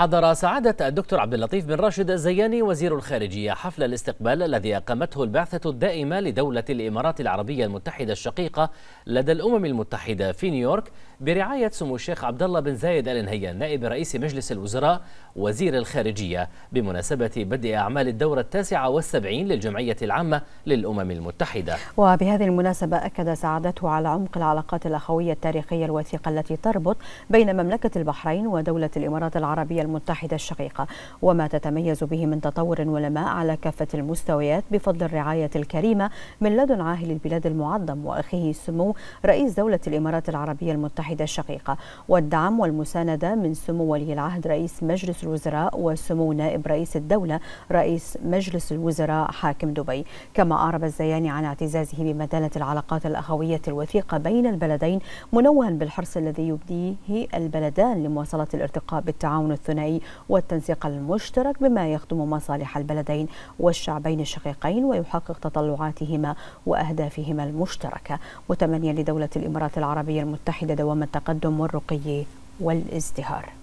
حضر سعادة الدكتور عبد اللطيف بن راشد الزياني وزير الخارجية حفل الاستقبال الذي أقامته البعثة الدائمة لدولة الإمارات العربية المتحدة الشقيقة لدى الأمم المتحدة في نيويورك برعاية سمو الشيخ عبد الله بن زايد آل نهيان نائب رئيس مجلس الوزراء وزير الخارجية بمناسبة بدء أعمال الدورة التاسعة والسبعين للجمعية العامة للأمم المتحدة وبهذه المناسبة أكد سعادته على عمق العلاقات الأخوية التاريخية الوثيقة التي تربط بين مملكة البحرين ودولة الإمارات العربية المتحدة الشقيقة وما تتميز به من تطور ولماء على كافة المستويات بفضل الرعاية الكريمة من لدن عاهل البلاد المعظم وأخيه سمو رئيس دولة الإمارات العربية المتحدة الشقيقة والدعم والمساندة من سمو ولي العهد رئيس مجلس الوزراء وسمو نائب رئيس الدولة رئيس مجلس الوزراء حاكم دبي كما أعرب الزياني عن اعتزازه بمتانة العلاقات الأخوية الوثيقة بين البلدين منوها بالحرص الذي يبديه البلدان لمواصلة الارتقاء بالتعاون الثنائي المدني والتنسيق المشترك بما يخدم مصالح البلدين والشعبين الشقيقين ويحقق تطلعاتهما وأهدافهما المشتركة وتمنيا لدولة الإمارات العربية المتحدة دوام التقدم والرقي والازدهار